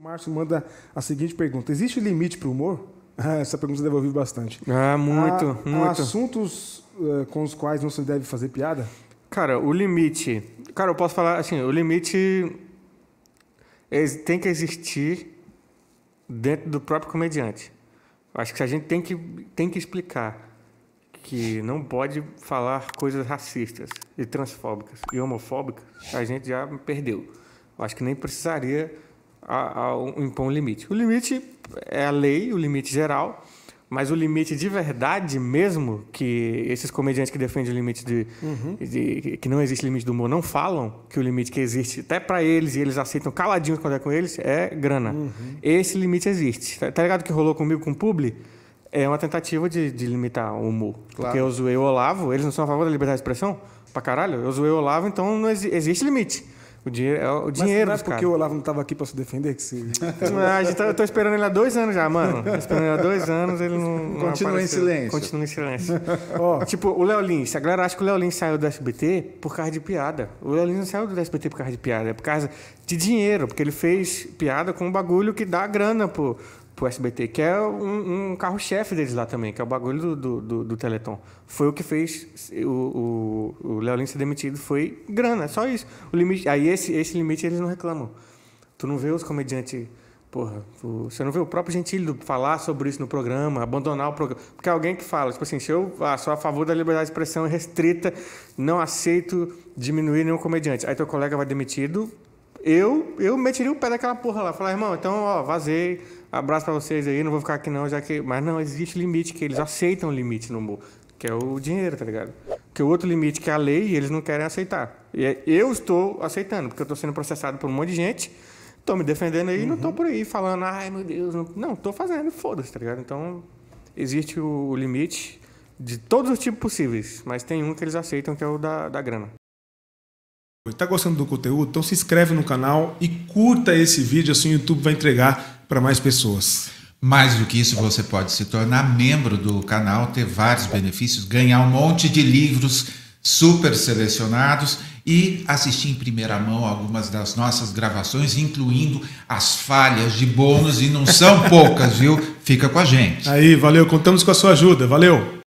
Márcio manda a seguinte pergunta: Existe limite para o humor? Ah, essa pergunta ouvir bastante. Ah, muito, há, muito. Há assuntos uh, com os quais não se deve fazer piada? Cara, o limite. Cara, eu posso falar assim: o limite tem que existir dentro do próprio comediante. Acho que a gente tem que, tem que explicar que não pode falar coisas racistas e transfóbicas e homofóbicas, a gente já perdeu. Acho que nem precisaria a, a um, impõe um limite. O limite é a lei, o limite geral, mas o limite de verdade mesmo, que esses comediantes que defendem o limite de, uhum. de que não existe limite do humor não falam, que o limite que existe até para eles e eles aceitam caladinhos quando é com eles, é grana. Uhum. Esse limite existe. Tá, tá ligado que rolou comigo com o Publi? É uma tentativa de, de limitar o humor. Claro. Porque eu zoei o Olavo, eles não são a favor da liberdade de expressão? Pra caralho, eu zoei o Olavo, então não existe limite. O dinheiro é o dinheiro. Mas não é porque o Olavo não estava aqui para se defender que se. Ah, não, tá, eu estou esperando ele há dois anos já, mano. Tô esperando ele há dois anos, ele não. Continua não em silêncio. Continua em silêncio. oh, tipo, o Léo Lins, a galera acha que o Léo Lins saiu do SBT por causa de piada. O Léo Lins não saiu do SBT por causa de piada, é por causa de dinheiro, porque ele fez piada com um bagulho que dá grana pro, pro SBT, que é um, um carro-chefe deles lá também, que é o bagulho do, do, do, do Teleton. Foi o que fez o, o, Léo Lins ser demitido, foi grana, só isso. O limite, aí esse, esse limite eles não reclamam. Tu não vê os comediantes. Porra, você não vê o próprio Gentilho falar sobre isso no programa, abandonar o programa. Porque é alguém que fala, tipo assim, se eu ah, sou a favor da liberdade de expressão restrita, não aceito diminuir nenhum comediante. Aí teu colega vai demitido, eu, eu meteria o pé daquela porra lá. Falar, irmão, então, ó, vazei. Abraço pra vocês aí, não vou ficar aqui não, já que. Mas não, existe limite, que eles aceitam limite no humor, que é o dinheiro, tá ligado? Que o outro limite, que é a lei, eles não querem aceitar. E é, eu estou aceitando, porque eu estou sendo processado por um monte de gente, estou me defendendo aí, uhum. não estou por aí falando, ai meu Deus, não, não tô fazendo, foda-se, tá ligado? Então, existe o limite de todos os tipos possíveis, mas tem um que eles aceitam, que é o da, da grana. Está gostando do conteúdo? Então se inscreve no canal e curta esse vídeo, assim o YouTube vai entregar para mais pessoas. Mais do que isso, você pode se tornar membro do canal, ter vários benefícios, ganhar um monte de livros super selecionados e assistir em primeira mão algumas das nossas gravações, incluindo as falhas de bônus, e não são poucas, viu? Fica com a gente. Aí, valeu, contamos com a sua ajuda. Valeu!